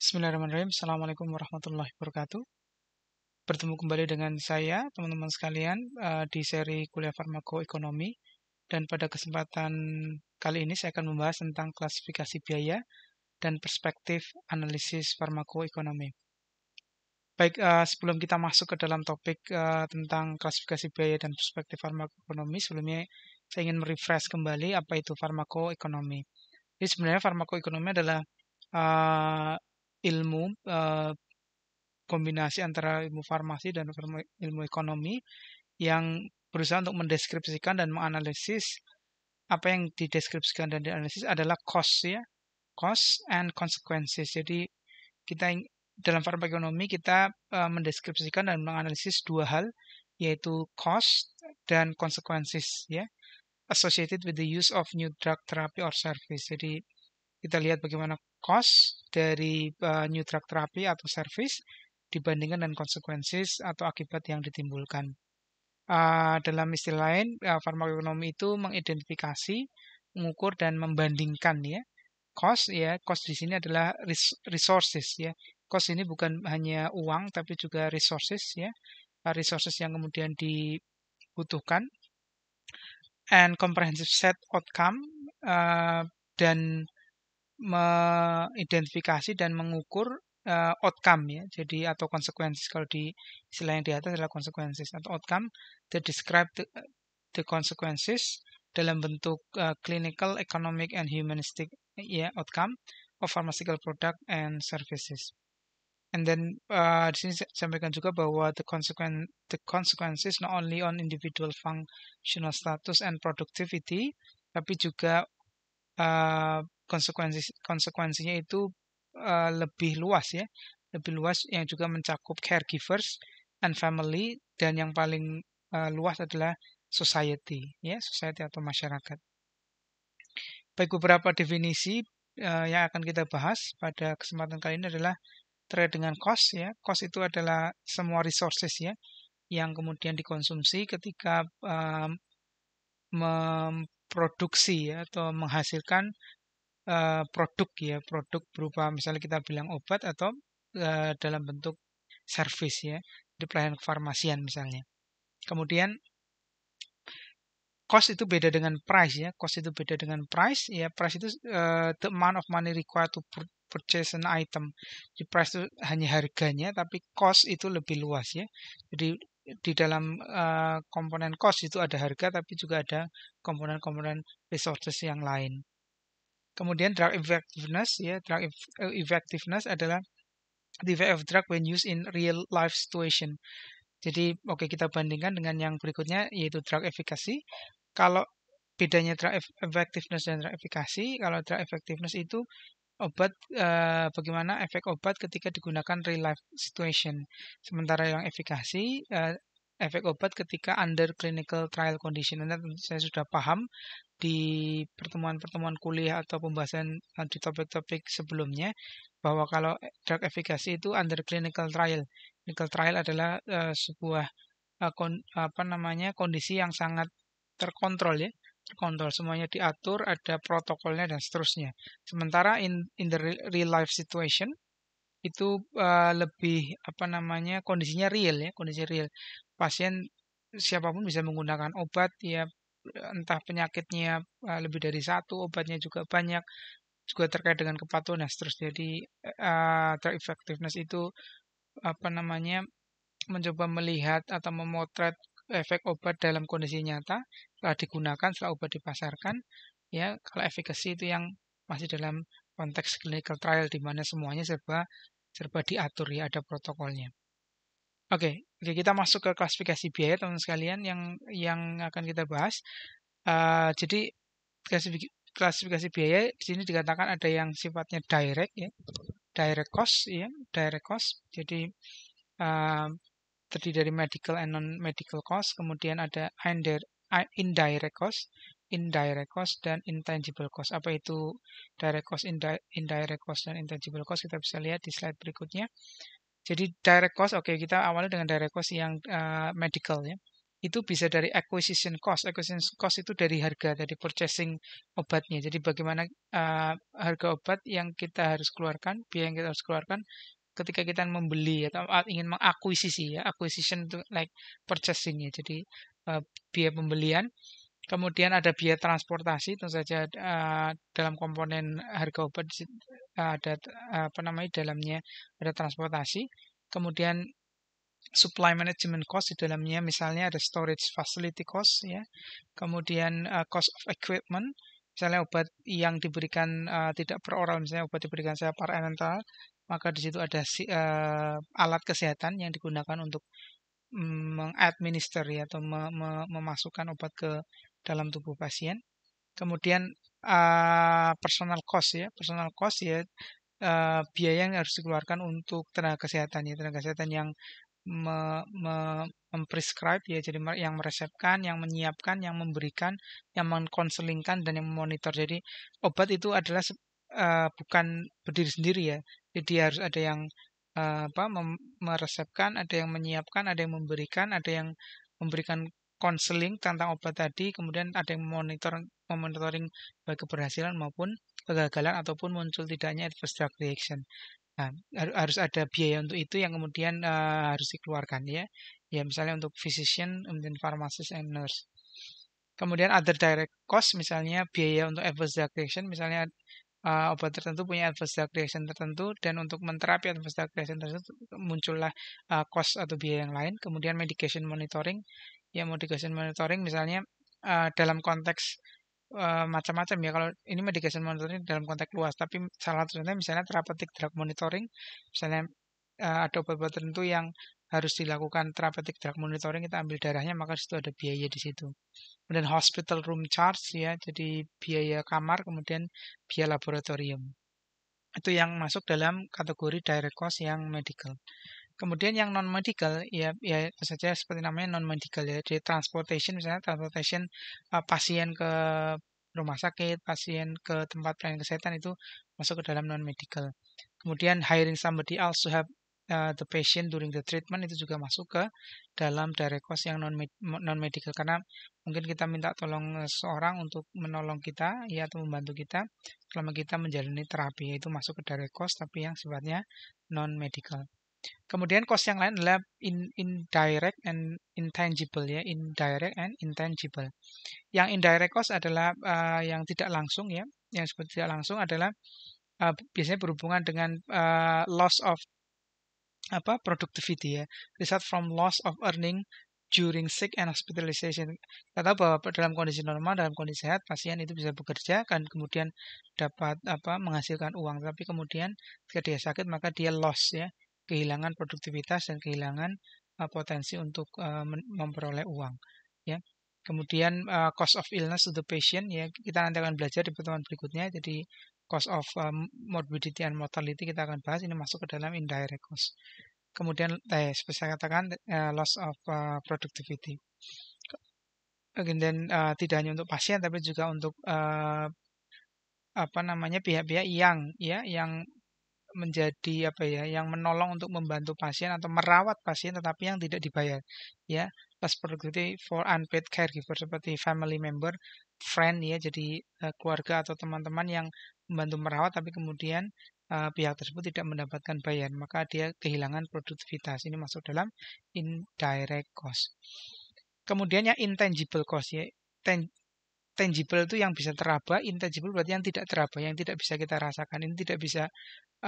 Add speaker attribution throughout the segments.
Speaker 1: Bismillahirrahmanirrahim. Assalamualaikum warahmatullahi wabarakatuh. Bertemu kembali dengan saya, teman-teman sekalian, eh, di seri kuliah farmakoekonomi. Dan pada kesempatan kali ini saya akan membahas tentang klasifikasi biaya dan perspektif analisis farmakoekonomi. Baik, eh, sebelum kita masuk ke dalam topik eh, tentang klasifikasi biaya dan perspektif farmakoekonomi, sebelumnya saya ingin merefresh kembali apa itu farmakoekonomi. Jadi sebenarnya farmakoekonomi adalah ilmu uh, kombinasi antara ilmu farmasi dan ilmu ekonomi yang berusaha untuk mendeskripsikan dan menganalisis apa yang dideskripsikan dan dianalisis adalah cost ya cost and consequences jadi kita dalam farmakonomi kita uh, mendeskripsikan dan menganalisis dua hal yaitu cost dan consequences ya associated with the use of new drug therapy or service jadi kita lihat bagaimana cost dari uh, new drug therapy atau service dibandingkan dengan konsekuensi atau akibat yang ditimbulkan. Uh, dalam istilah lain, uh, farmakoekonomi itu mengidentifikasi, mengukur dan membandingkan ya cost ya cost di sini adalah resources ya cost ini bukan hanya uang tapi juga resources ya resources yang kemudian dibutuhkan and comprehensive set outcome uh, dan mengidentifikasi dan mengukur uh, outcome ya. Jadi atau konsekuensi kalau di istilah yang di atas adalah konsekuensi atau outcome to describe the, the consequences dalam bentuk uh, clinical, economic and humanistic ya yeah, outcome of pharmaceutical product and services. And then uh, di sini saya sampaikan juga bahwa the consequence the consequences not only on individual functional status and productivity tapi juga uh, konsekuensi konsekuensinya itu uh, lebih luas ya lebih luas yang juga mencakup caregivers and family dan yang paling uh, luas adalah society ya society atau masyarakat baik beberapa definisi uh, yang akan kita bahas pada kesempatan kali ini adalah terkait dengan cost ya cost itu adalah semua resources ya yang kemudian dikonsumsi ketika um, memproduksi ya, atau menghasilkan uh, produk ya produk berupa misalnya kita bilang obat atau uh, dalam bentuk service ya di pelayanan kefarmasian misalnya kemudian cost itu beda dengan price ya cost itu beda dengan price ya price itu uh, the amount of money required to purchase an item di price itu hanya harganya tapi cost itu lebih luas ya jadi di dalam uh, komponen cost itu ada harga tapi juga ada komponen-komponen resources yang lain Kemudian drug effectiveness ya, drug eh, effectiveness adalah the effect of drug when used in real life situation. Jadi oke okay, kita bandingkan dengan yang berikutnya yaitu drug efficacy. Kalau bedanya drug effectiveness dan drug efficacy, kalau drug effectiveness itu obat e, bagaimana efek obat ketika digunakan real life situation. Sementara yang efficacy e, eh, efek obat ketika under clinical trial condition. Anda tentu saya sudah paham di pertemuan-pertemuan kuliah atau pembahasan eh, di topik-topik sebelumnya bahwa kalau drug efficacy itu under clinical trial. Clinical trial adalah uh, sebuah uh, kon, apa namanya kondisi yang sangat terkontrol ya, terkontrol semuanya diatur, ada protokolnya dan seterusnya. Sementara in in the real life situation itu uh, lebih apa namanya kondisinya real ya kondisi real pasien siapapun bisa menggunakan obat ya entah penyakitnya eh, lebih dari satu obatnya juga banyak juga terkait dengan kepatuhan terus jadi uh, eh, effectiveness itu apa namanya mencoba melihat atau memotret efek obat dalam kondisi nyata setelah digunakan setelah obat dipasarkan ya kalau efikasi itu yang masih dalam konteks clinical trial di mana semuanya serba serba diatur ya ada protokolnya Oke, okay, kita masuk ke klasifikasi biaya teman sekalian yang yang akan kita bahas. Uh, jadi klasifikasi, klasifikasi biaya di sini dikatakan ada yang sifatnya direct ya, direct cost ya, direct cost. Jadi uh, terdiri dari medical and non medical cost, kemudian ada indirect cost, indirect cost dan intangible cost. Apa itu direct cost, indirect cost dan intangible cost? Kita bisa lihat di slide berikutnya. Jadi direct cost, oke okay, kita awalnya dengan direct cost yang uh, medical ya. Itu bisa dari acquisition cost. Acquisition cost itu dari harga, dari purchasing obatnya. Jadi bagaimana uh, harga obat yang kita harus keluarkan, biaya yang kita harus keluarkan ketika kita membeli atau eh, ingin mengakuisisi ya. Acquisition itu like purchasing ya. Jadi uh, biaya pembelian Kemudian ada biaya transportasi, tentu saja uh, dalam komponen harga obat uh, ada uh, apa namanya dalamnya ada transportasi. Kemudian supply management cost di dalamnya, misalnya ada storage facility cost, ya. Kemudian uh, cost of equipment, misalnya obat yang diberikan uh, tidak peroral, misalnya obat diberikan secara parenteral, maka di situ ada uh, alat kesehatan yang digunakan untuk mm, mengadminister ya atau me me memasukkan obat ke dalam tubuh pasien. Kemudian uh, personal cost ya, personal cost ya uh, biaya yang harus dikeluarkan untuk tenaga kesehatan ya, tenaga kesehatan yang me, me, memprescribe ya jadi yang meresepkan, yang menyiapkan, yang memberikan, yang mengkonselingkan dan yang memonitor. Jadi obat itu adalah uh, bukan berdiri sendiri ya. Jadi harus ada yang apa meresepkan, ada yang menyiapkan, ada yang memberikan, ada yang memberikan konseling tentang obat tadi, kemudian ada yang monitor, memonitoring baik keberhasilan maupun kegagalan ataupun muncul tidaknya adverse drug reaction. Nah, harus ada biaya untuk itu yang kemudian uh, harus dikeluarkan ya. Ya misalnya untuk physician, kemudian pharmacist and nurse. Kemudian other direct cost misalnya biaya untuk adverse drug reaction misalnya uh, obat tertentu punya adverse drug reaction tertentu dan untuk menterapi adverse drug reaction tersebut muncullah uh, cost atau biaya yang lain kemudian medication monitoring ya mitigation monitoring misalnya uh, dalam konteks uh, macam-macam ya kalau ini mitigation monitoring dalam konteks luas tapi salah satunya misalnya therapeutic drug monitoring misalnya uh, ada obat-obat tertentu yang harus dilakukan therapeutic drug monitoring kita ambil darahnya maka situ ada biaya di situ kemudian hospital room charge ya jadi biaya kamar kemudian biaya laboratorium itu yang masuk dalam kategori direct cost yang medical Kemudian yang non medical ya ya saja seperti namanya non medical ya jadi transportation misalnya transportation uh, pasien ke rumah sakit, pasien ke tempat pelayanan kesehatan itu masuk ke dalam non medical. Kemudian hiring somebody else to help uh, the patient during the treatment itu juga masuk ke dalam direct cost yang non non medical karena mungkin kita minta tolong eh, seorang untuk menolong kita ya atau membantu kita selama kita menjalani terapi itu masuk ke direct cost tapi yang sifatnya non medical. Kemudian cost yang lain adalah in, indirect and intangible ya, indirect and intangible. Yang indirect cost adalah uh, yang tidak langsung ya, yang seperti tidak langsung adalah uh, biasanya berhubungan dengan uh, loss of apa productivity ya, result from loss of earning during sick and hospitalization. Kita tahu bahwa dalam kondisi normal, dalam kondisi sehat, pasien itu bisa bekerja dan kemudian dapat apa menghasilkan uang. Tapi kemudian ketika dia sakit maka dia loss ya, kehilangan produktivitas dan kehilangan uh, potensi untuk uh, memperoleh uang ya kemudian uh, cost of illness to the patient ya kita nanti akan belajar di pertemuan berikutnya jadi cost of uh, morbidity and mortality kita akan bahas ini masuk ke dalam indirect cost kemudian eh, seperti saya katakan uh, loss of uh, productivity again dan uh, tidak hanya untuk pasien tapi juga untuk uh, apa namanya pihak-pihak yang ya yang menjadi apa ya yang menolong untuk membantu pasien atau merawat pasien tetapi yang tidak dibayar ya plus productivity for unpaid caregiver gitu, seperti family member friend ya jadi uh, keluarga atau teman-teman yang membantu merawat tapi kemudian uh, pihak tersebut tidak mendapatkan bayar maka dia kehilangan produktivitas ini masuk dalam indirect cost kemudian yang intangible cost ya Ten, tangible itu yang bisa teraba, intangible berarti yang tidak teraba, yang tidak bisa kita rasakan, ini tidak bisa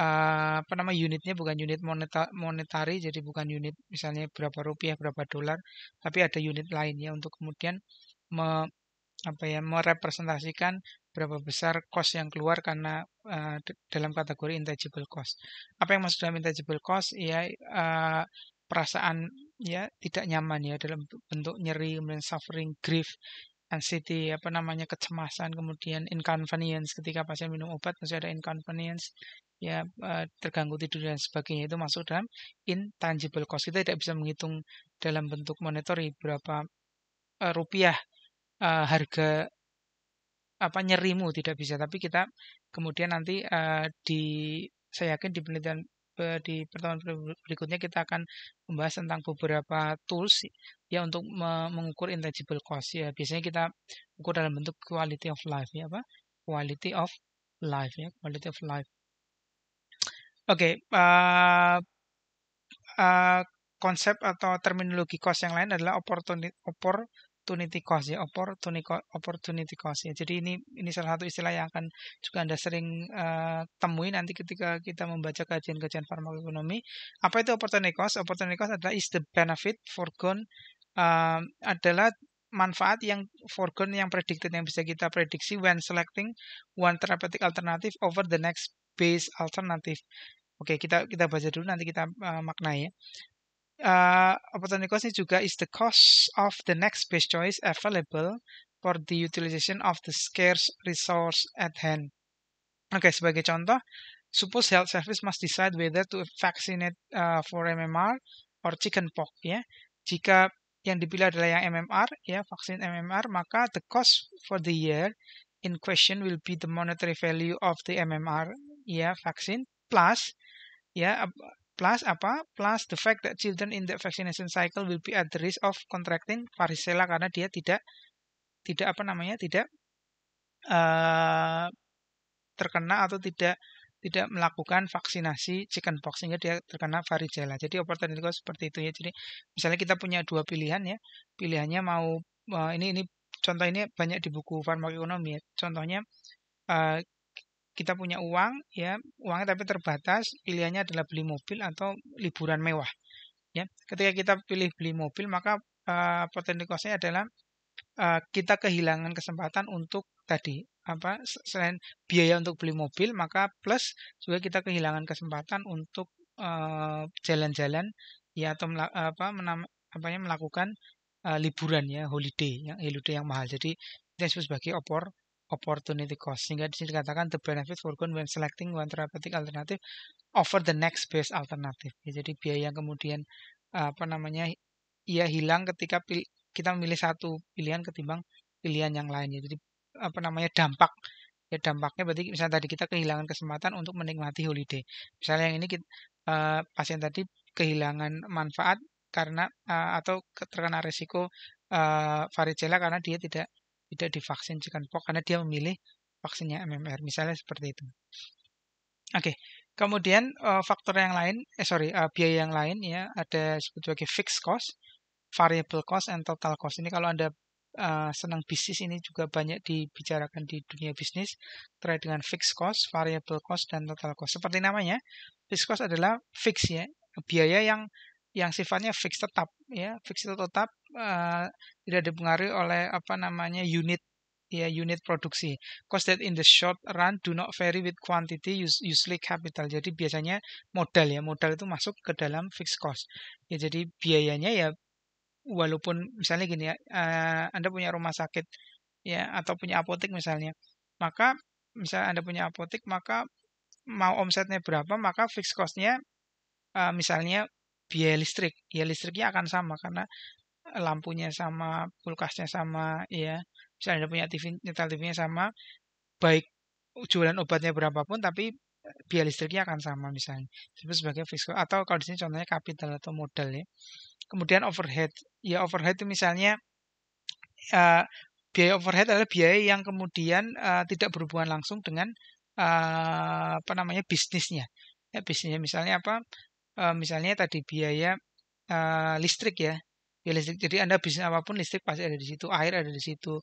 Speaker 1: uh, apa nama unitnya bukan unit moneta, monetari, jadi bukan unit misalnya berapa rupiah, berapa dolar, tapi ada unit lainnya untuk kemudian me, apa ya merepresentasikan berapa besar cost yang keluar karena uh, dalam kategori intangible cost. Apa yang maksud dalam intangible cost? Ya uh, perasaan ya tidak nyaman ya dalam bentuk nyeri, kemudian suffering, grief anxiety apa namanya kecemasan kemudian inconvenience ketika pasien minum obat masih ada inconvenience ya eh, terganggu tidur dan sebagainya itu masuk dalam intangible cost kita tidak bisa menghitung dalam bentuk monetary berapa eh, rupiah eh, harga apa nyerimu tidak bisa tapi kita kemudian nanti di saya yakin di penelitian di pertemuan berikutnya kita akan membahas tentang beberapa tools ya untuk mengukur intangible cost ya. Biasanya kita ukur dalam bentuk quality of life ya apa? Quality of life ya, quality of life. Oke, okay, uh, eh, uh, eh, konsep atau terminologi cost yang lain adalah opportunity, opportunity opportunity cost ya opportunity opportunity cost ya jadi ini ini salah satu istilah yang akan juga anda sering uh, temui nanti ketika kita membaca kajian-kajian farmakoekonomi apa itu opportunity cost opportunity cost adalah is the benefit foregone uh, adalah manfaat yang foregone yang predicted yang bisa kita prediksi when selecting one therapeutic alternative over the next base alternative Oke, kita kita baca dulu nanti kita uh, maknai ya uh, eh, opportunity cost ini juga is the cost of the next best choice available for the utilization of the scarce resource at hand. Oke, okay, sebagai contoh, suppose health service must decide whether to vaccinate uh, for MMR or chickenpox ya. Jika yang dipilih adalah yang MMR ya, vaksin MMR, maka the cost for the year in question will be the monetary value of the MMR ya, vaksin plus ya plus apa? Plus the fact that children in the vaccination cycle will be at the risk of contracting varicella karena dia tidak tidak apa namanya tidak uh, terkena atau tidak tidak melakukan vaksinasi chickenpox sehingga dia terkena varicella. Jadi opportunity cost seperti itu ya. Jadi misalnya kita punya dua pilihan ya. Pilihannya mau uh, ini ini contoh ini banyak di buku farmakonomi ya. Contohnya uh, kita punya uang ya uangnya tapi terbatas pilihannya adalah beli mobil atau liburan mewah ya ketika kita pilih beli mobil maka uh, potensi kosnya adalah uh, kita kehilangan kesempatan untuk tadi apa selain biaya untuk beli mobil maka plus juga kita kehilangan kesempatan untuk eh, jalan-jalan uh, ya atau apa menam, apanya melakukan uh, liburan ya holiday yang holiday yang mahal jadi itu sebagai opor opportunity cost. Sehingga di sini dikatakan the benefit foregone when selecting one therapeutic alternative over the next best alternative. Ya, jadi biaya yang kemudian apa namanya ia ya hilang ketika kita memilih satu pilihan ketimbang pilihan yang lain. jadi apa namanya dampak ya dampaknya berarti misalnya tadi kita kehilangan kesempatan untuk menikmati holiday misalnya yang ini kita, uh, eh, pasien tadi kehilangan manfaat karena uh, atau terkena risiko uh, eh, varicella karena dia tidak tidak divaksin chickenpox karena dia memilih vaksinnya MMR misalnya seperti itu. Oke, kemudian uh, faktor yang lain, eh sorry, uh, biaya yang lain ya ada sebagai fixed cost, variable cost, and total cost. Ini kalau anda uh, senang bisnis ini juga banyak dibicarakan di dunia bisnis terkait dengan fixed cost, variable cost, dan total cost. Seperti namanya, fixed cost adalah fix ya, biaya yang yang sifatnya fix tetap ya fix itu tetap uh, tidak dipengaruhi oleh apa namanya unit ya unit produksi. Cost that in the short run do not vary with quantity usually capital. Jadi biasanya modal ya, modal itu masuk ke dalam fixed cost. Ya jadi biayanya ya walaupun misalnya gini ya, uh, Anda punya rumah sakit ya atau punya apotek misalnya. Maka misalnya Anda punya apotek maka mau omsetnya berapa, maka fixed costnya uh, misalnya biaya listrik ya listriknya akan sama karena lampunya sama kulkasnya sama ya misalnya anda punya TV nyetel tv sama baik jualan obatnya berapapun tapi eh, biaya listriknya akan sama misalnya disebut sebagai fixed atau kalau di sini contohnya kapital atau modal ya kemudian overhead ya overhead itu misalnya uh, biaya overhead adalah biaya yang kemudian uh, tidak berhubungan langsung dengan uh, apa namanya bisnisnya ya bisnisnya misalnya apa Eh, misalnya tadi biaya uh, listrik ya biaya listrik jadi anda bisnis apapun listrik pasti ada di situ air ada di situ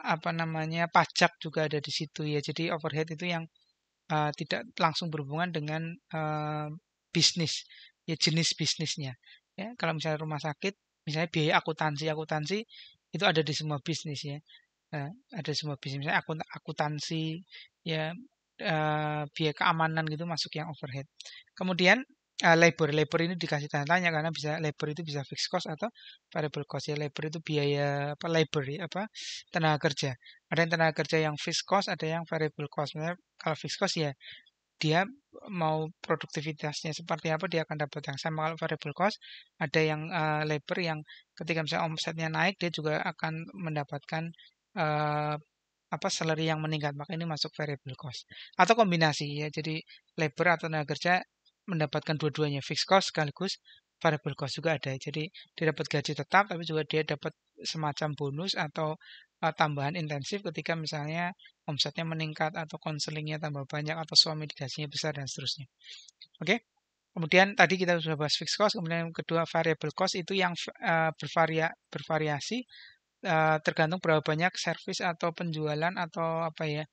Speaker 1: apa namanya pajak juga ada di situ ya jadi overhead itu yang uh, tidak langsung berhubungan dengan uh, bisnis ya jenis bisnisnya ya kalau misalnya rumah sakit misalnya biaya akuntansi akuntansi itu ada di semua bisnis ya uh, ada semua bisnis misalnya akunt akuntansi ya uh, biaya keamanan gitu masuk yang overhead kemudian uh, labor labor ini dikasih tanda tanya karena bisa labor itu bisa fixed cost atau variable cost ya labor itu biaya apa labor ya, apa tenaga kerja ada yang tenaga kerja yang fixed cost ada yang variable cost nah, kalau fixed cost ya dia mau produktivitasnya seperti apa dia akan dapat yang sama kalau variable cost ada yang uh, labor yang ketika misalnya omsetnya naik dia juga akan mendapatkan uh, apa salary yang meningkat maka ini masuk variable cost atau kombinasi ya jadi labor atau tenaga kerja mendapatkan dua-duanya fixed cost sekaligus variable cost juga ada. Jadi dia dapat gaji tetap tapi juga dia dapat semacam bonus atau uh, tambahan intensif ketika misalnya omsetnya meningkat atau konselingnya tambah banyak atau suami dikasihnya besar dan seterusnya. Oke. Okay? Kemudian tadi kita sudah bahas fixed cost, kemudian yang kedua variable cost itu yang uh, bervaria bervariasi uh, tergantung berapa banyak service atau penjualan atau apa ya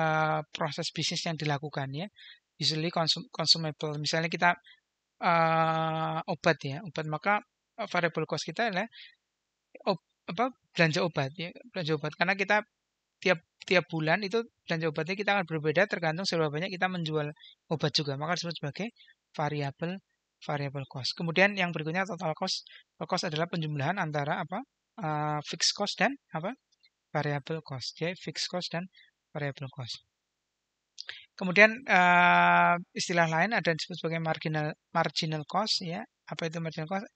Speaker 1: uh, proses bisnis yang dilakukan ya easily consum consumable. Misalnya kita uh, obat ya, obat maka eh, variable cost kita adalah ob, apa belanja obat ya, belanja obat karena kita tiap tiap bulan itu belanja obatnya kita akan berbeda tergantung seberapa banyak kita menjual obat juga. Maka disebut sebagai variable variable cost. Kemudian yang berikutnya total cost. Total cost adalah penjumlahan antara apa? Uh, fixed cost dan apa? variable cost. Ya, fixed cost dan variable cost. Kemudian uh, istilah lain ada disebut sebagai marginal marginal cost ya. Apa itu marginal cost?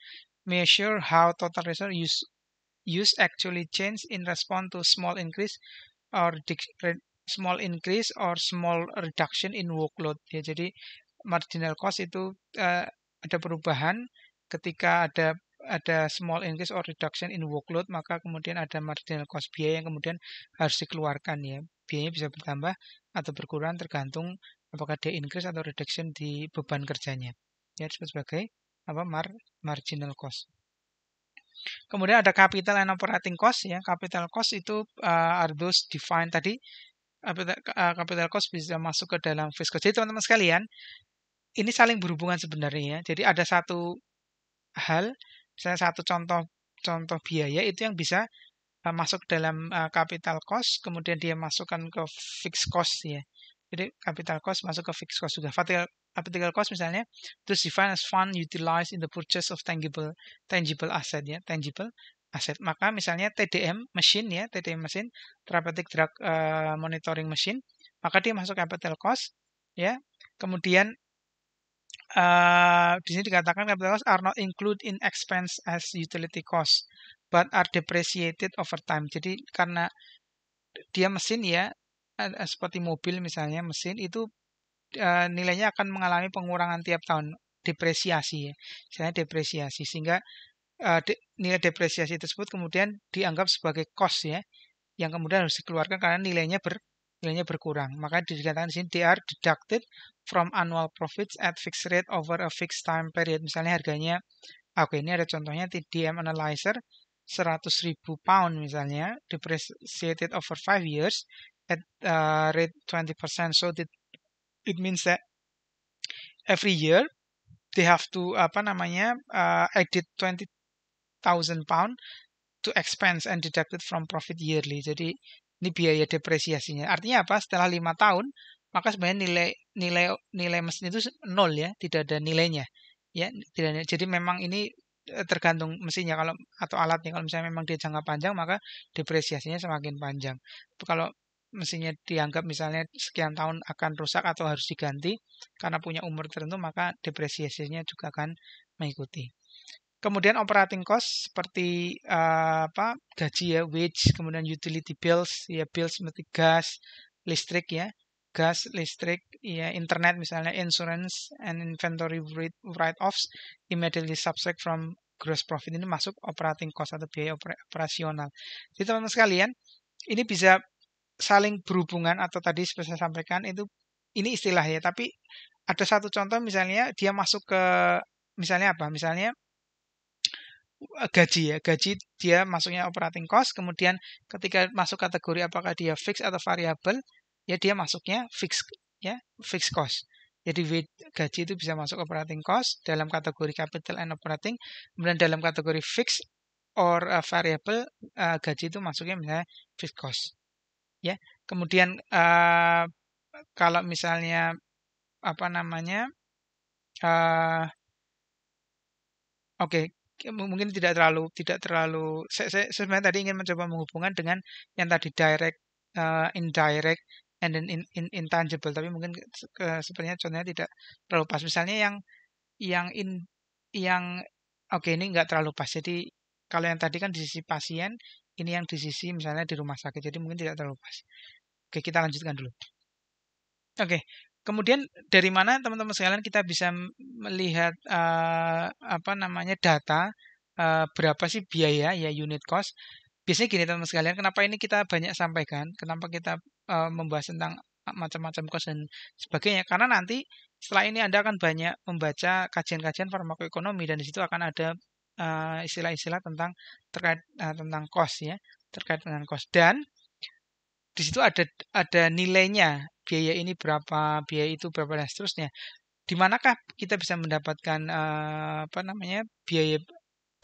Speaker 1: Measure how total resource use use actually change in response to small increase or small increase or small reduction in workload ya. Jadi marginal cost itu uh, ada perubahan ketika ada ada small increase or reduction in workload maka kemudian ada marginal cost biaya yang kemudian harus dikeluarkan ya biayanya bisa bertambah atau berkurang tergantung apakah dia increase atau reduction di beban kerjanya. Ya disebut sebagai apa mar marginal cost. Kemudian ada capital and operating cost ya. Capital cost itu uh, are those defined tadi eh, capital, cost bisa masuk ke dalam fiscal. Jadi teman-teman sekalian, ini saling berhubungan sebenarnya. Ya. Jadi ada satu hal, misalnya satu contoh contoh biaya itu yang bisa Eh, masuk dalam uh, capital cost, kemudian dia masukkan ke fixed cost ya. Jadi capital cost masuk ke fixed cost juga. Capital, capital cost misalnya terus define as fund utilized in the purchase of tangible tangible asset ya, tangible aset. Maka misalnya TDM machine ya, TDM mesin therapeutic drug uh, monitoring machine, maka dia masuk capital cost ya. Kemudian uh, di sini dikatakan capital cost are not include in expense as utility cost but are depreciated over time. Jadi karena dia mesin ya eh, eh, seperti mobil misalnya mesin itu eh, nilainya akan mengalami pengurangan tiap tahun depresiasi ya. Misalnya depresiasi sehingga nilai depresiasi tersebut kemudian dianggap sebagai cost ya yang kemudian harus dikeluarkan karena nilainya ber nilainya berkurang. Maka dikatakan di sini they are deducted from annual profits at fixed rate over a fixed time period. Misalnya harganya oke okay, ini ada contohnya DM analyzer 100.000 pound misalnya depreciated over 5 years at uh, rate 20%. So that it means that every year they have to apa namanya uh, edit 20,000 pound to expense and deducted from profit yearly. Jadi ini biaya depresiasinya. Artinya apa? Setelah 5 tahun maka sebenarnya nilai nilai nilai mesin itu nol ya, tidak ada nilainya. Ya, tidak. Jadi memang ini Eh, tergantung mesinnya kalau atau alatnya kalau misalnya memang dia jangka panjang maka depresiasinya semakin panjang kalau mesinnya dianggap misalnya sekian tahun akan rusak atau harus diganti karena punya umur tertentu maka depresiasinya juga akan mengikuti kemudian operating cost seperti uh, apa gaji ya wage kemudian utility bills ya bills seperti gas listrik ya gas listrik ya internet misalnya insurance and inventory write-offs immediately subtract from gross profit ini masuk operating cost atau biaya operasional. Jadi teman-teman sekalian, ini bisa saling berhubungan atau tadi seperti saya sampaikan itu ini istilah ya, tapi ada satu contoh misalnya dia masuk ke misalnya apa? Misalnya eh, gaji ya gaji dia masuknya operating cost kemudian ketika masuk kategori apakah dia fix atau variabel ya dia masuknya fix ya fixed cost. Jadi with gaji itu bisa masuk operating cost dalam kategori capital and operating, kemudian dalam kategori fixed or uh, variable uh, gaji itu masuknya misalnya fixed cost. Ya. Kemudian uh, kalau misalnya apa namanya uh, oke okay, mungkin tidak terlalu tidak terlalu saya, saya sebenarnya tadi ingin mencoba menghubungkan dengan yang tadi direct uh, indirect and then in, in, intangible tapi mungkin uh, sepertinya contohnya tidak terlalu pas misalnya yang yang in yang oke okay, ini nggak terlalu pas jadi kalau yang tadi kan di sisi pasien ini yang di sisi misalnya di rumah sakit jadi mungkin tidak terlalu pas oke okay, kita lanjutkan dulu oke okay. kemudian dari mana teman-teman sekalian kita bisa melihat uh, apa namanya data uh, berapa sih biaya ya unit cost biasanya gini teman-teman sekalian, kenapa ini kita banyak sampaikan, kenapa kita uh, membahas tentang eh, macam-macam kos dan sebagainya karena nanti setelah ini Anda akan banyak membaca kajian-kajian farmakoekonomi dan di situ akan ada istilah eh, istilah-istilah tentang terkait uh, tentang kos ya terkait dengan kos dan di situ ada ada nilainya biaya ini berapa biaya itu berapa dan seterusnya di manakah kita bisa mendapatkan uh, apa namanya biaya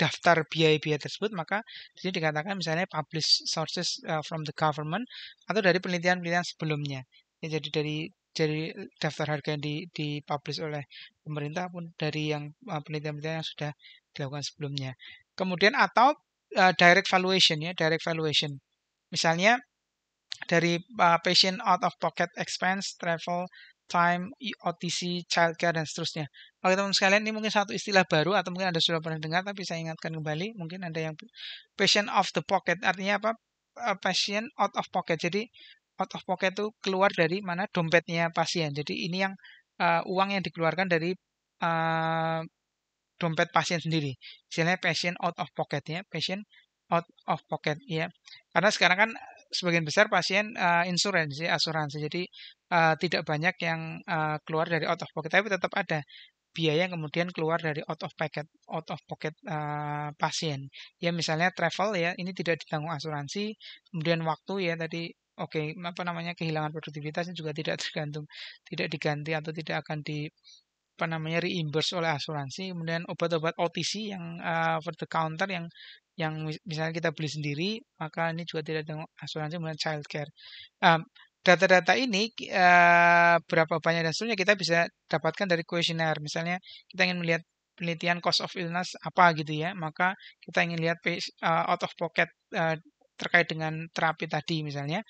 Speaker 1: daftar biaya-biaya tersebut maka di dikatakan misalnya publish sources eh, from the government atau dari penelitian-penelitian sebelumnya ya, jadi dari jadi daftar harga yang dipublish oleh pemerintah pun dari yang eh, penelitian-penelitian yang sudah dilakukan sebelumnya kemudian atau uh, direct valuation ya direct valuation misalnya dari uh, patient out of pocket expense travel time, OTC, childcare, dan seterusnya. Oke teman-teman sekalian, ini mungkin satu istilah baru atau mungkin Anda sudah pernah dengar, tapi saya ingatkan kembali, mungkin ada yang patient of the pocket, artinya apa? Eh, patient out of pocket. Jadi out of pocket itu keluar dari mana dompetnya pasien. Jadi ini yang uh, uang yang dikeluarkan dari uh, dompet pasien sendiri. Istilahnya patient out of pocket ya, patient out of pocket ya. Karena sekarang kan sebagian besar pasien uh, insuransi asuransi jadi uh, tidak banyak yang uh, keluar dari out of pocket tapi tetap ada biaya yang kemudian keluar dari out of pocket out of pocket uh, pasien ya misalnya travel ya ini tidak ditanggung asuransi kemudian waktu ya tadi oke okay, apa namanya kehilangan produktivitasnya juga tidak tergantung tidak diganti atau tidak akan di apa namanya reimburse oleh asuransi kemudian obat-obat OTC yang uh, the counter yang yang misalnya kita beli sendiri maka ini juga tidak dengan asuransi kemudian child um, ehm, data-data ini uh, berapa banyak dan seterusnya kita bisa dapatkan dari kuesioner misalnya kita ingin melihat penelitian cost of illness apa gitu ya maka kita ingin lihat uh, out of pocket uh, terkait dengan terapi tadi misalnya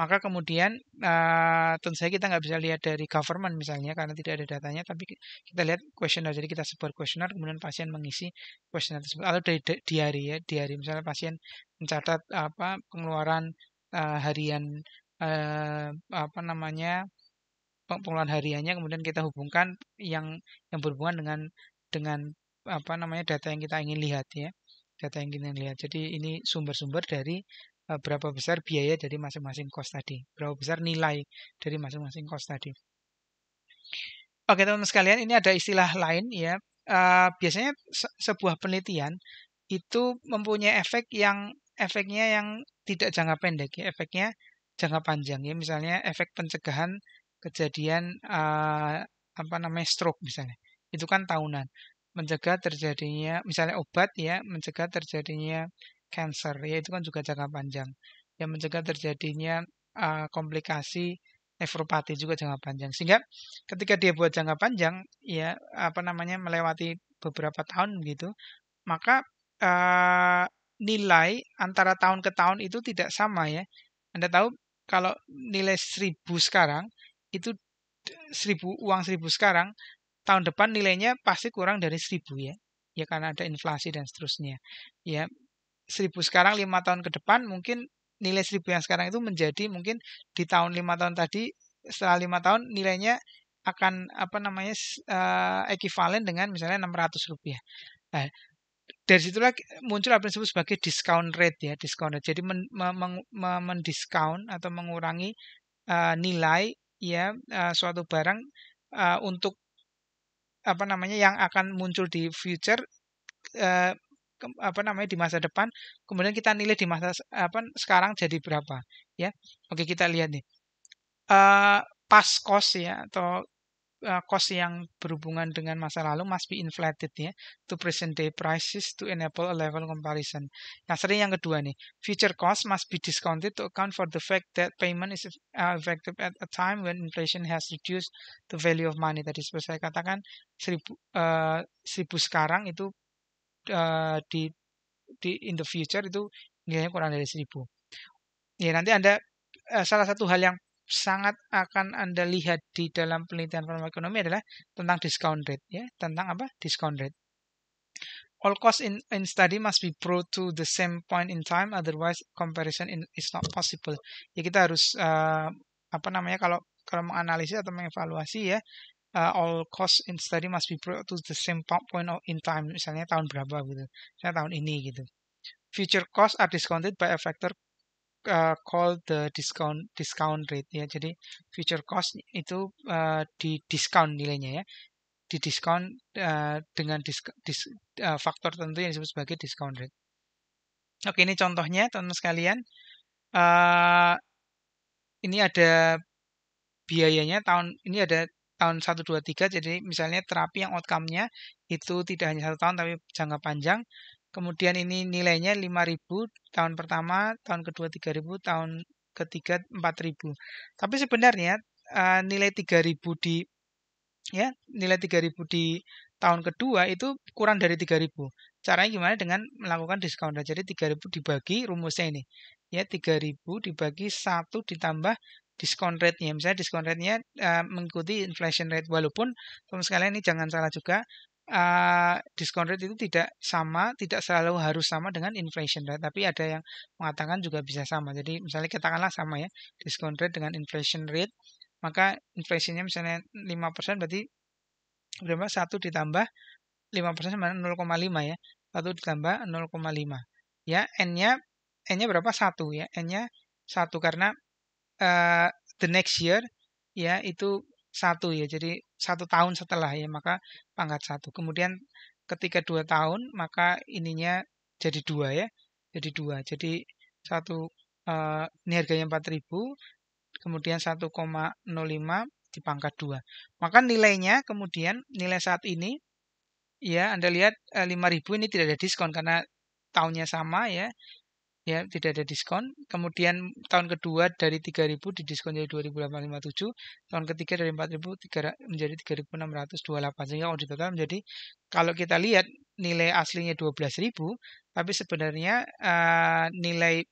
Speaker 1: maka kemudian uh, tentu saja kita nggak bisa lihat dari government misalnya karena tidak ada datanya tapi kita lihat kuesioner jadi kita sebuah kuesioner kemudian pasien mengisi kuesioner tersebut atau dari diary ya diary. misalnya pasien mencatat apa pengeluaran uh, harian uh, apa namanya pengeluaran hariannya kemudian kita hubungkan yang yang berhubungan dengan dengan apa namanya data yang kita ingin lihat ya data yang kita ingin lihat. Jadi ini sumber-sumber dari Eh, berapa besar biaya dari masing-masing kos tadi, berapa besar nilai dari masing-masing kos tadi. Oke teman-teman sekalian, ini ada istilah lain ya. Eh, biasanya sebuah penelitian itu mempunyai efek yang efeknya yang tidak jangka pendek ya, efeknya jangka panjang ya. Misalnya efek pencegahan kejadian eh, apa namanya stroke misalnya. Itu kan tahunan. Mencegah terjadinya misalnya obat ya, mencegah terjadinya cancer, ya itu kan juga jangka panjang. Yang mencegah terjadinya uh, komplikasi nefropati juga jangka panjang. Sehingga ketika dia buat jangka panjang, ya apa namanya melewati beberapa tahun gitu maka uh, nilai antara tahun ke tahun itu tidak sama ya. Anda tahu kalau nilai seribu sekarang itu seribu uang seribu sekarang tahun depan nilainya pasti kurang dari seribu ya ya karena ada inflasi dan seterusnya ya seribu sekarang lima tahun ke depan mungkin nilai seribu yang sekarang itu menjadi mungkin di tahun lima tahun tadi setelah lima tahun nilainya akan apa namanya uh, eh, ekivalen dengan misalnya 600 rupiah. Nah, dari situlah muncul apa yang disebut sebagai discount rate ya, discount rate. Jadi mendiscount men, men, mendiskon atau mengurangi uh, nilai ya uh, suatu barang uh, untuk apa namanya yang akan muncul di future ke, apa namanya di masa depan, kemudian kita nilai di masa apa sekarang jadi berapa, ya. Oke, kita lihat nih. Uh, pas cost ya atau uh, eh, cost yang berhubungan dengan masa lalu must be inflated ya to present day prices to enable a level comparison. Nah, sering yang kedua nih, future cost must be discounted to account for the fact that payment is uh, effective at a time when inflation has reduced the value of money. Tadi seperti saya katakan seribu, uh, seribu sekarang itu uh, di di in the future itu nilainya kurang dari seribu. Ya nanti anda uh, salah satu hal yang sangat akan anda lihat di dalam penelitian ekonomi adalah tentang discount rate ya tentang apa discount rate. All costs in, in study must be brought to the same point in time, otherwise comparison in, is not possible. Ya kita harus uh, apa namanya kalau kalau menganalisis atau mengevaluasi ya uh, all cost in study must be brought to the same point of in time misalnya tahun berapa gitu misalnya tahun ini gitu future cost are discounted by a factor uh, called the discount discount rate ya jadi future cost itu uh, di discount nilainya ya di discount uh, dengan disk, dis, uh, faktor tentu yang disebut sebagai discount rate oke ini contohnya teman-teman sekalian uh, ini ada biayanya tahun ini ada tahun 1, 2, 3. Jadi misalnya terapi yang outcome-nya itu tidak hanya satu tahun tapi jangka panjang. Kemudian ini nilainya 5.000 tahun pertama, tahun kedua 3.000, tahun ketiga 4.000. Tapi sebenarnya uh, nilai 3.000 di ya, nilai 3.000 di tahun kedua itu kurang dari 3.000. Caranya gimana dengan melakukan diskon. Nah, jadi 3.000 dibagi rumusnya ini. Ya, 3.000 dibagi 1 ditambah diskon rate-nya misalnya diskon rate-nya uh, mengikuti inflation rate walaupun teman sekalian ini jangan salah juga uh, diskon rate itu tidak sama, tidak selalu harus sama dengan inflation rate, tapi ada yang mengatakan juga bisa sama. Jadi misalnya katakanlah sama ya, diskon rate dengan inflation rate, maka inflasinya misalnya 5% berarti berapa? 1 ditambah 5% sama 0,5 ya. 1 ditambah 0,5. Ya, N-nya N-nya berapa? 1 ya. N-nya 1 karena uh, the next year ya itu satu ya jadi satu tahun setelah ya maka pangkat satu kemudian ketika dua tahun maka ininya jadi dua ya jadi dua jadi satu uh, ini harganya 4000 kemudian 1,05 di pangkat 2 maka nilainya kemudian nilai saat ini ya Anda lihat uh, eh, 5000 ini tidak ada diskon karena tahunnya sama ya ya tidak ada diskon kemudian tahun kedua dari 3000 didiskon jadi 2857 tahun ketiga dari 4000 menjadi 3628 sehingga di total menjadi kalau kita lihat nilai aslinya 12000 tapi sebenarnya uh, nilai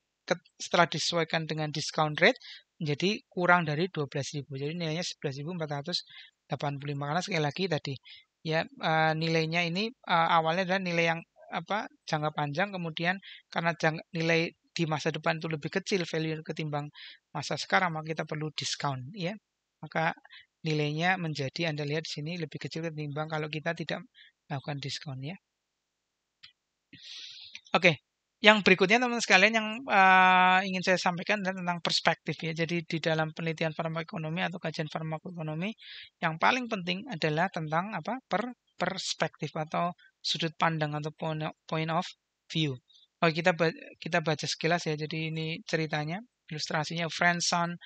Speaker 1: setelah disesuaikan dengan discount rate menjadi kurang dari 12.000 jadi nilainya 11.485 karena sekali lagi tadi ya uh, nilainya ini uh, awalnya adalah nilai yang apa jangka panjang kemudian karena jangka, nilai di masa depan itu lebih kecil value ketimbang masa sekarang maka kita perlu discount ya maka nilainya menjadi Anda lihat di sini lebih kecil ketimbang kalau kita tidak melakukan discount ya Oke, yang berikutnya teman-teman sekalian yang uh, ingin saya sampaikan adalah tentang perspektif ya. Jadi di dalam penelitian farmakonomi atau kajian farmakonomi yang paling penting adalah tentang apa per perspektif atau sudut pandang atau point of, view. Oke, kita kita baca sekilas ya. Jadi ini ceritanya, ilustrasinya Friend son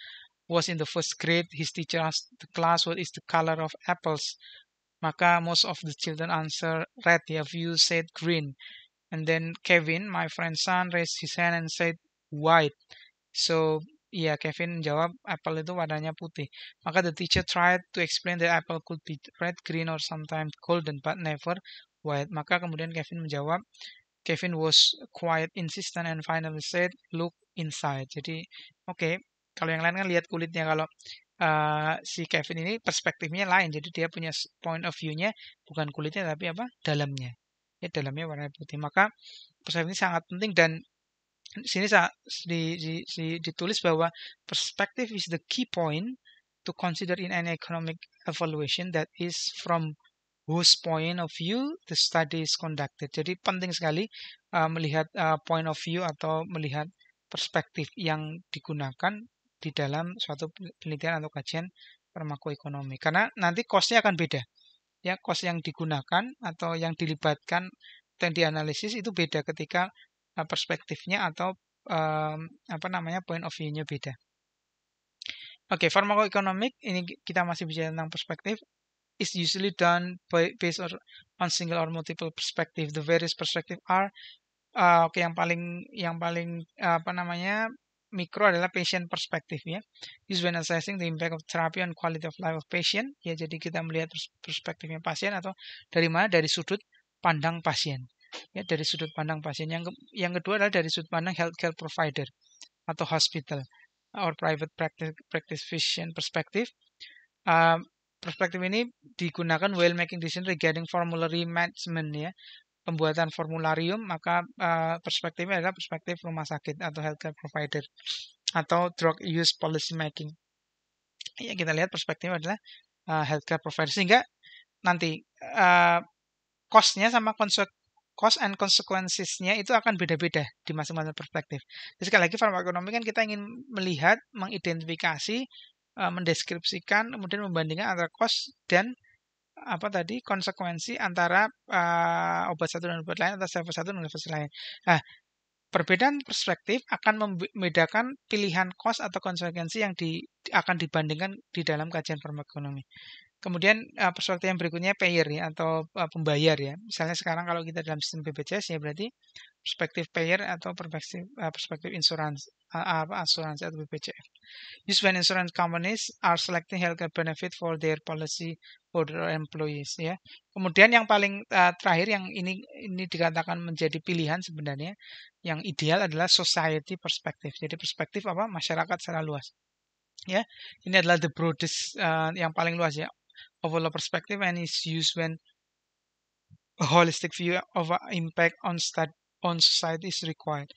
Speaker 1: was in the first grade. His teacher asked the class what is the color of apples. Maka most of the children answer red. Yeah, view said green. And then Kevin, my friend son, raised his hand and said white. So Iya, Kevin jawab apple itu warnanya putih. Maka the teacher tried to explain that apple could be red, green, or sometimes golden, but never White. Maka kemudian Kevin menjawab, Kevin was quiet, insistent and finally said, look inside. Jadi, oke, okay, kalau yang lain kan lihat kulitnya. Kalau uh, si Kevin ini perspektifnya lain, jadi dia punya point of view-nya bukan kulitnya tapi apa? Dalamnya. Ya, dalamnya warna putih. Maka perspektif ini sangat penting dan sini di, di, di, ditulis bahwa perspective is the key point to consider in an economic evaluation that is from whose point of view the study is conducted. Jadi penting sekali uh, melihat uh, point of view atau melihat perspektif yang digunakan di dalam suatu penelitian atau kajian farmakoekonomi. Karena nanti cost-nya akan beda. Ya, cost yang digunakan atau yang dilibatkan atau yang dianalisis itu beda ketika uh, perspektifnya atau um, apa namanya point of view-nya beda. Oke, okay, farmakoekonomik ini kita masih bicara tentang perspektif is usually done by, based on, on single or multiple perspective. The various perspective are uh, oke okay, yang paling yang paling uh, apa namanya mikro adalah patient perspective ya. Is when assessing the impact of therapy on quality of life of patient. Ya jadi kita melihat perspektifnya pasien atau dari mana dari sudut pandang pasien. Ya dari sudut pandang pasien. Yang ke, yang kedua adalah dari sudut pandang healthcare provider atau hospital or private practice practice physician perspective. Uh, perspektif ini digunakan while making decision regarding formulary management ya pembuatan formularium maka uh, perspektifnya adalah perspektif rumah sakit atau healthcare provider atau drug use policy making ya kita lihat perspektifnya adalah uh, healthcare provider sehingga nanti uh, costnya sama konsep cost and consequences-nya itu akan beda-beda di masing-masing perspektif. Jadi sekali lagi farmakonomi kan kita ingin melihat, mengidentifikasi Eh, mendeskripsikan kemudian membandingkan antara cost dan apa tadi konsekuensi antara uh, obat satu dan obat lain atau server satu dan server lain. Nah, perbedaan perspektif akan membedakan pilihan cost atau konsekuensi yang di, akan dibandingkan di dalam kajian farmakonomi. Kemudian uh, perspektif yang berikutnya payer ya atau uh, pembayar ya. Misalnya sekarang kalau kita dalam sistem BPJS ya berarti perspektif payer atau perspektif uh, perspektif insurance uh, asuransi atau BPJS. Just when insurance companies are selecting healthcare benefit for their policy for their employees ya. Kemudian yang paling uh, terakhir yang ini ini dikatakan menjadi pilihan sebenarnya yang ideal adalah society perspective. Jadi perspektif apa masyarakat secara luas. Ya, ini adalah the broadest uh, yang paling luas ya. Overall perspective and is used when a holistic view of impact on study on society is required.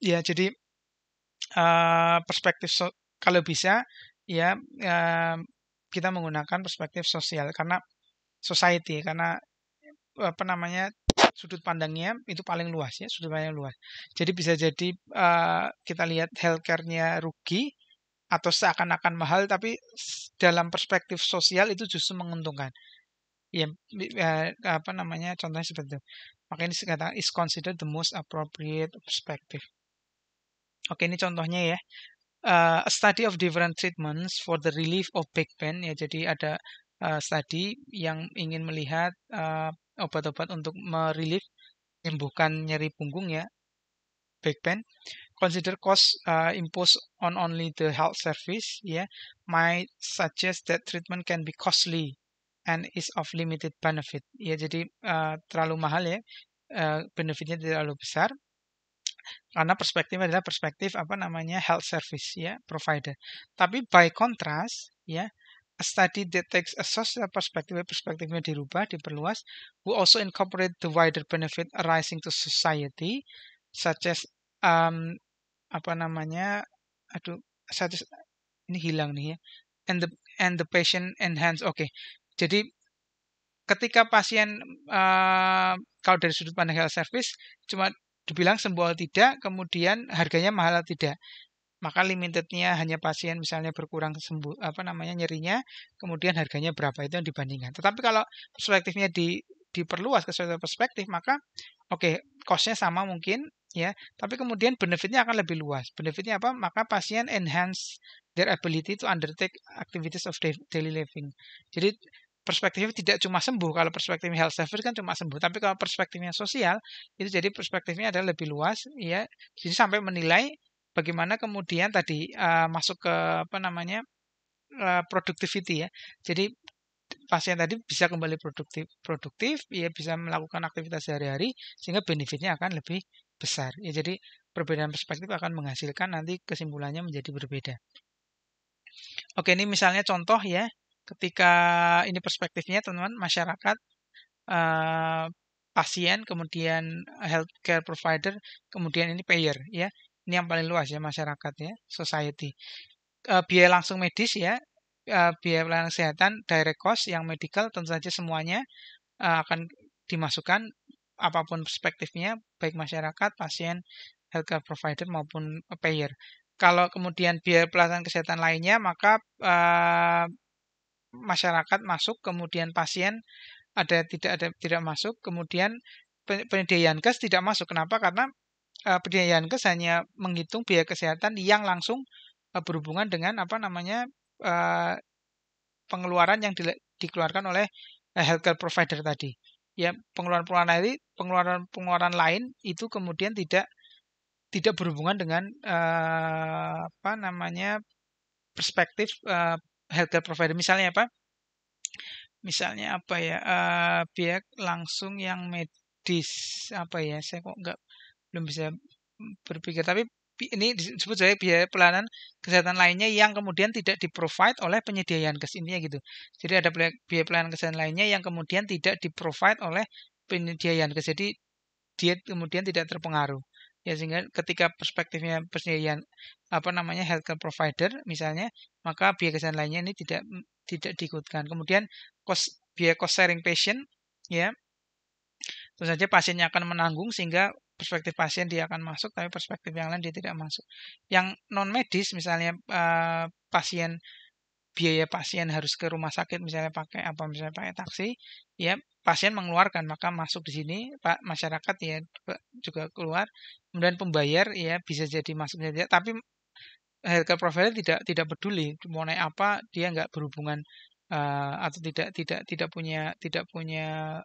Speaker 1: Ya, jadi uh, perspektif so kalau bisa ya uh, kita menggunakan perspektif sosial karena society karena apa namanya sudut pandangnya itu paling luas ya sudut pandang luas jadi bisa jadi uh, kita lihat healthcare-nya rugi atau seakan-akan mahal tapi dalam perspektif sosial itu justru menguntungkan ya apa namanya contohnya seperti itu Makanya ini dikatakan is considered the most appropriate perspective. Oke, ini contohnya ya. Uh, a study of different treatments for the relief of back pain ya. Jadi ada uh, study yang ingin melihat uh, obat-obat untuk merelief menyembuhkan nyeri punggung ya back pain consider cost uh, imposed on only the health service ya yeah, might suggest that treatment can be costly and is of limited benefit. Ya jadi uh, terlalu mahal ya uh, benefitnya terlalu besar. Karena perspektif adalah perspektif apa namanya health service ya provider. Tapi by contrast ya a study that takes a social perspective, perspektifnya dirubah, diperluas, who also incorporate the wider benefit arising to society, such as um, apa namanya, aduh, such as, ini hilang nih ya, and the and the patient enhance, oke, okay. Jadi ketika pasien uh, kalau dari sudut pandang health service cuma dibilang sembuh atau tidak, kemudian harganya mahal atau tidak. Maka limitednya hanya pasien misalnya berkurang sembuh apa namanya nyerinya, kemudian harganya berapa itu yang dibandingkan. Tetapi kalau perspektifnya di diperluas ke suatu perspektif maka oke okay, costnya sama mungkin ya tapi kemudian benefitnya akan lebih luas benefitnya apa maka pasien enhance their ability to undertake activities of daily living jadi perspektifnya tidak cuma sembuh. Kalau perspektif health service kan cuma sembuh, tapi kalau perspektifnya sosial itu jadi perspektifnya adalah lebih luas ya. Jadi sampai menilai bagaimana kemudian tadi uh, masuk ke apa namanya? Uh, productivity ya. Jadi pasien tadi bisa kembali produktif produktif ya bisa melakukan aktivitas sehari-hari sehingga benefitnya akan lebih besar ya jadi perbedaan perspektif akan menghasilkan nanti kesimpulannya menjadi berbeda oke ini misalnya contoh ya ketika ini perspektifnya teman-teman masyarakat uh, pasien kemudian healthcare provider kemudian ini payer ya ini yang paling luas ya masyarakat ya society uh, biaya langsung medis ya uh, biaya pelayanan kesehatan direct cost yang medical tentu saja semuanya uh, akan dimasukkan apapun perspektifnya baik masyarakat pasien healthcare provider maupun payer kalau kemudian biaya pelayanan kesehatan lainnya maka uh, masyarakat masuk, kemudian pasien ada tidak ada tidak masuk, kemudian penyediaan gas tidak masuk. Kenapa? Karena uh, eh, penyediaan gas hanya menghitung biaya kesehatan yang langsung uh, berhubungan dengan apa namanya uh, pengeluaran yang di, dikeluarkan oleh uh, healthcare provider tadi. Ya, pengeluaran-pengeluaran lain, pengeluaran-pengeluaran lain itu kemudian tidak tidak berhubungan dengan uh, apa namanya perspektif uh, healthcare provider misalnya apa misalnya apa ya uh, langsung yang medis apa ya saya kok nggak belum bisa berpikir tapi ini disebut sebagai biaya pelayanan kesehatan lainnya yang kemudian tidak di provide oleh penyediaan kes ya gitu jadi ada biaya pelayanan kesehatan lainnya yang kemudian tidak di provide oleh penyediaan kes. jadi dia kemudian tidak terpengaruh ya sehingga ketika perspektifnya persediaan apa namanya healthcare provider misalnya maka biaya kesehatan lainnya ini tidak mm, tidak diikutkan kemudian cost biaya cost sharing patient ya tentu saja pasiennya akan menanggung sehingga perspektif pasien dia akan masuk tapi perspektif yang lain dia tidak masuk yang non medis misalnya uh, pasien biaya pasien harus ke rumah sakit misalnya pakai apa misalnya pakai taksi ya pasien mengeluarkan maka masuk di sini pak masyarakat ya juga keluar kemudian pembayar ya bisa jadi masuk saja tapi healthcare provider tidak tidak peduli mau naik apa dia nggak berhubungan uh, atau tidak tidak tidak punya tidak punya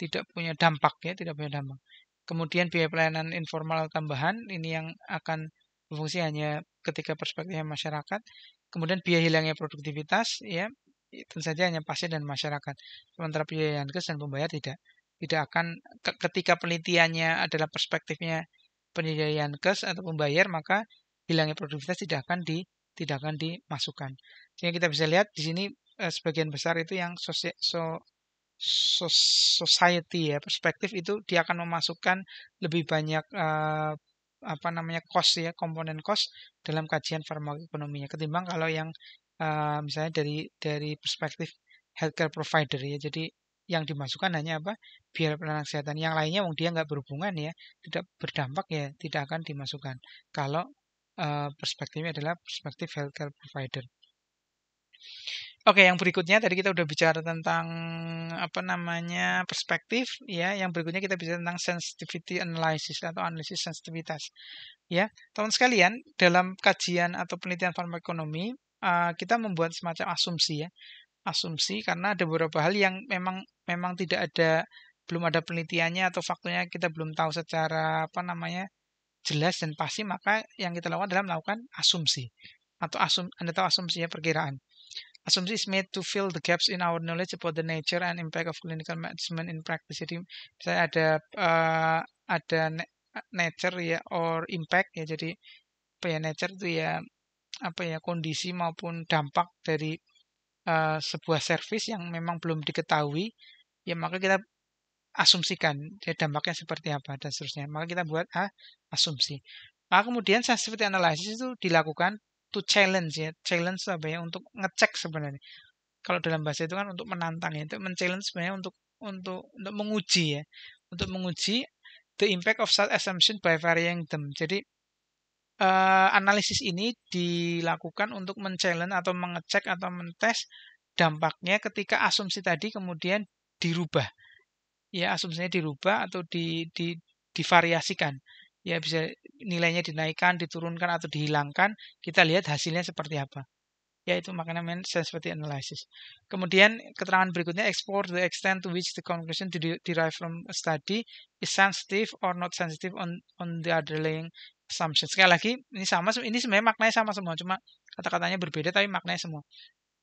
Speaker 1: tidak punya dampak ya tidak punya dampak kemudian biaya pelayanan informal tambahan ini yang akan berfungsi hanya ketika perspektifnya masyarakat Kemudian biaya hilangnya produktivitas ya tentu saja hanya pasien dan masyarakat. Sementara biaya yang dan pembayar tidak tidak akan ketika penelitiannya adalah perspektifnya penilaian kes atau pembayar maka hilangnya produktivitas tidak akan di tidak akan dimasukkan. sehingga kita bisa lihat di sini eh, sebagian besar itu yang so, so, society ya perspektif itu dia akan memasukkan lebih banyak eh, apa namanya cost ya komponen cost dalam kajian farmakoekonominya ketimbang kalau yang uh, misalnya dari dari perspektif healthcare provider ya jadi yang dimasukkan hanya apa biar pelayanan kesehatan yang lainnya mungkin dia nggak berhubungan ya tidak berdampak ya tidak akan dimasukkan kalau uh, perspektifnya adalah perspektif healthcare provider Oke, yang berikutnya tadi kita udah bicara tentang apa namanya perspektif, ya. Yang berikutnya kita bicara tentang sensitivity analysis atau analisis sensitivitas, ya. Teman sekalian, dalam kajian atau penelitian farmakonomi eh, kita membuat semacam asumsi, ya. Asumsi karena ada beberapa hal yang memang memang tidak ada, belum ada penelitiannya atau faktornya kita belum tahu secara apa namanya jelas dan pasti, maka yang kita lakukan adalah melakukan asumsi atau asum, anda tahu asumsinya perkiraan. Asumsi is made to fill the gaps in our knowledge about the nature and impact of clinical management in practice. Jadi saya ada uh, ada nature ya or impact ya jadi apa ya nature itu ya apa ya kondisi maupun dampak dari uh, sebuah service yang memang belum diketahui ya maka kita asumsikan ya dampaknya seperti apa dan seterusnya maka kita buat ah, asumsi maka kemudian sensitivity analysis itu dilakukan to challenge ya challenge apa ya untuk ngecek sebenarnya kalau dalam bahasa itu kan untuk menantang ya itu men-challenge sebenarnya untuk untuk untuk menguji ya untuk menguji the impact of such assumption by varying them jadi uh, analisis ini dilakukan untuk men-challenge atau mengecek atau mentes dampaknya ketika asumsi tadi kemudian dirubah ya asumsinya dirubah atau di, di divariasikan ya bisa nilainya dinaikkan, diturunkan atau dihilangkan. Kita lihat hasilnya seperti apa. ya Yaitu makanya sensitivity analysis. Kemudian keterangan berikutnya explore the extent to which the conclusion derived from a study is sensitive or not sensitive on on the underlying assumption. Sekali lagi ini sama ini sebenarnya maknanya sama semua, cuma kata-katanya berbeda tapi maknanya semua.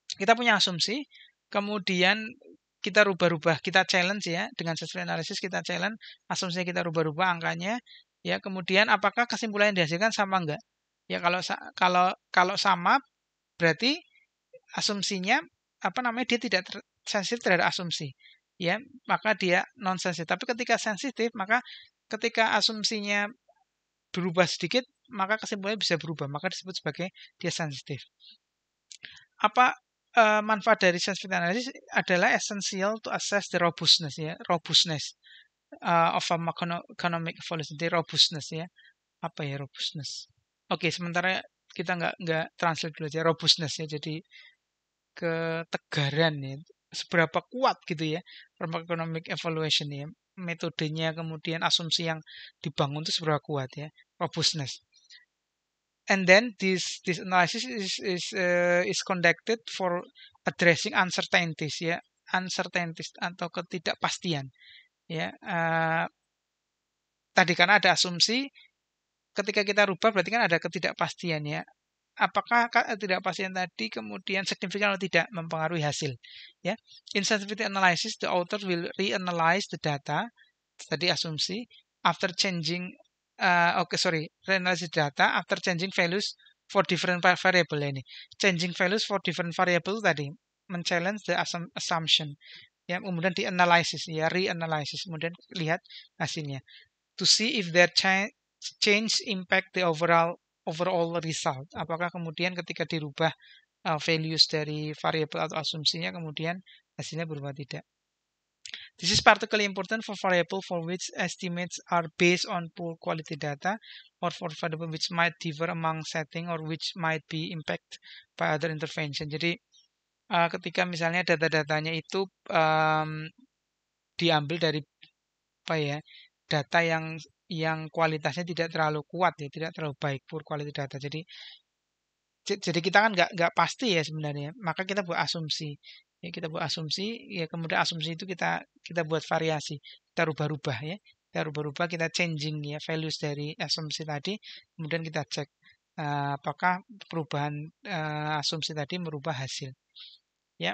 Speaker 1: Kita punya asumsi, kemudian kita rubah-rubah, kita challenge ya dengan sesuai analisis kita challenge asumsinya kita rubah-rubah angkanya, ya kemudian apakah kesimpulan yang dihasilkan sama enggak ya kalau kalau kalau sama berarti asumsinya apa namanya dia tidak ter, sensitif terhadap asumsi ya maka dia non sensitif tapi ketika sensitif maka ketika asumsinya berubah sedikit maka kesimpulannya bisa berubah maka disebut sebagai dia sensitif apa uh, manfaat dari sensitivity analysis adalah essential to assess the robustness ya robustness uh, of a economic volatility robustness ya apa ya robustness oke okay, sementara kita nggak nggak translate dulu aja robustness ya jadi ketegaran ya seberapa kuat gitu ya economic evaluation ya metodenya kemudian asumsi yang dibangun itu seberapa kuat ya robustness and then this this analysis is is uh, is conducted for addressing uncertainties ya uncertainties atau ketidakpastian ya uh, tadi karena ada asumsi ketika kita rubah berarti kan ada ketidakpastian ya apakah eh, ketidakpastian tadi kemudian signifikan atau tidak mempengaruhi hasil ya sensitivity analysis the author will reanalyze the data tadi asumsi after changing uh, oke okay, sorry reanalyze data after changing values for different variable ini changing values for different variable tadi men-challenge the assumption ya kemudian di analysis ya re reanalysis kemudian lihat hasilnya to see if their change impact the overall overall result apakah kemudian ketika dirubah uh, values dari variable atau asumsinya kemudian hasilnya berubah tidak This is particularly important for variable for which estimates are based on poor quality data or for variable which might differ among setting or which might be impacted by other intervention. Jadi uh, ketika misalnya data-datanya itu, um, diambil dari apa ya, data yang yang kualitasnya tidak terlalu kuat ya, tidak terlalu baik, poor quality data. Jadi jadi kita kan nggak nggak pasti ya sebenarnya, maka kita buat asumsi. Ya kita buat asumsi, ya kemudian asumsi itu kita kita buat variasi, kita rubah-rubah ya, kita rubah-rubah, kita changing ya values dari asumsi tadi, kemudian kita cek. Eh, apakah perubahan uh, asumsi tadi merubah hasil. Ya.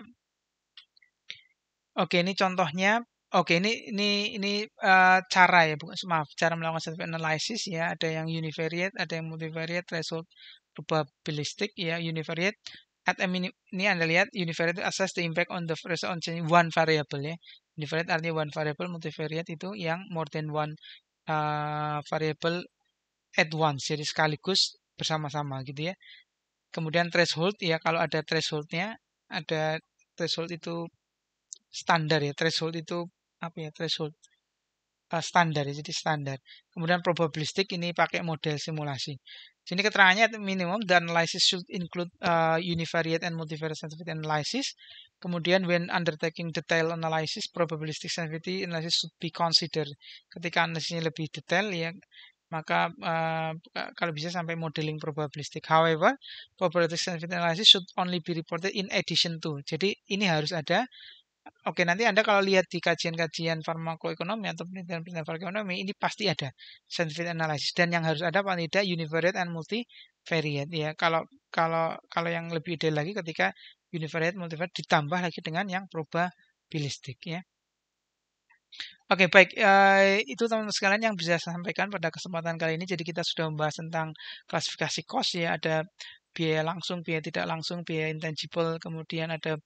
Speaker 1: Oke, ini contohnya. Oke, ini ini ini uh, cara ya, bukan maaf, cara melakukan statistik analysis ya. Ada yang univariate, ada yang multivariate result probabilistic ya, univariate at a minim, ini Anda lihat univariate assess the impact on the result on change one variable ya. Univariate artinya one variable, multivariate itu yang more than one uh, variable at once, jadi sekaligus bersama-sama gitu ya. Kemudian threshold ya kalau ada thresholdnya, ada threshold itu standar ya, threshold itu apa ya threshold uh, standar ya, jadi standar. Kemudian probabilistik ini pakai model simulasi. Sini keterangannya minimum dan analysis should include uh, univariate and multivariate sensitivity analysis. Kemudian when undertaking detail analysis, probabilistic sensitivity analysis should be considered. Ketika analisisnya lebih detail ya maka uh, kalau bisa sampai modeling probabilistik. However, probabilistic sensitivity analysis should only be reported in addition to. Jadi ini harus ada. Oke, nanti Anda kalau lihat di kajian-kajian farmakoekonomi atau penelitian-penelitian farmakoekonomi ini pasti ada sensitivity analysis dan yang harus ada paling tidak univariate and multivariate ya. Kalau kalau kalau yang lebih ideal lagi ketika univariate multivariate ditambah lagi dengan yang probabilistik ya. Oke, baik. Uh, itu teman-teman sekalian yang bisa saya sampaikan pada kesempatan kali ini. Jadi kita sudah membahas tentang klasifikasi cost ya. Ada biaya langsung, biaya tidak langsung, biaya intangible, kemudian ada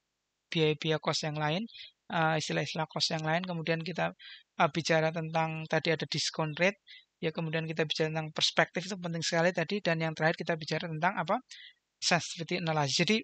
Speaker 1: biaya-biaya cost yang lain, uh, istilah-istilah cost yang lain. Kemudian kita uh, bicara tentang tadi ada discount rate, ya kemudian kita bicara tentang perspektif itu penting sekali tadi dan yang terakhir kita bicara tentang apa? sensitivity analysis. Jadi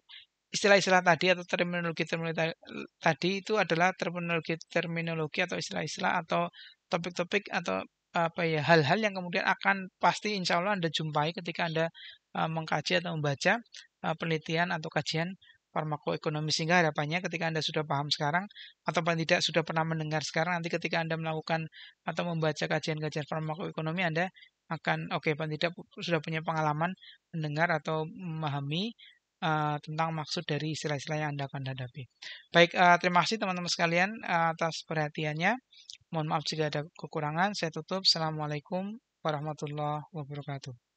Speaker 1: istilah-istilah tadi atau terminologi-terminologi tadi itu adalah terminologi-terminologi atau istilah-istilah atau topik-topik atau apa ya hal-hal yang kemudian akan pasti insya Allah anda jumpai ketika anda eh, mengkaji atau membaca eh, penelitian atau kajian farmakoekonomi sehingga harapannya ketika anda sudah paham sekarang atau paling tidak sudah pernah mendengar sekarang nanti ketika anda melakukan atau membaca kajian-kajian farmakoekonomi anda akan oke okay, paling tidak sudah punya pengalaman mendengar atau memahami uh, tentang maksud dari istilah-istilah yang Anda akan hadapi. Baik, uh, terima kasih teman-teman sekalian uh, atas perhatiannya. Mohon maaf jika ada kekurangan. Saya tutup. Assalamualaikum warahmatullahi wabarakatuh.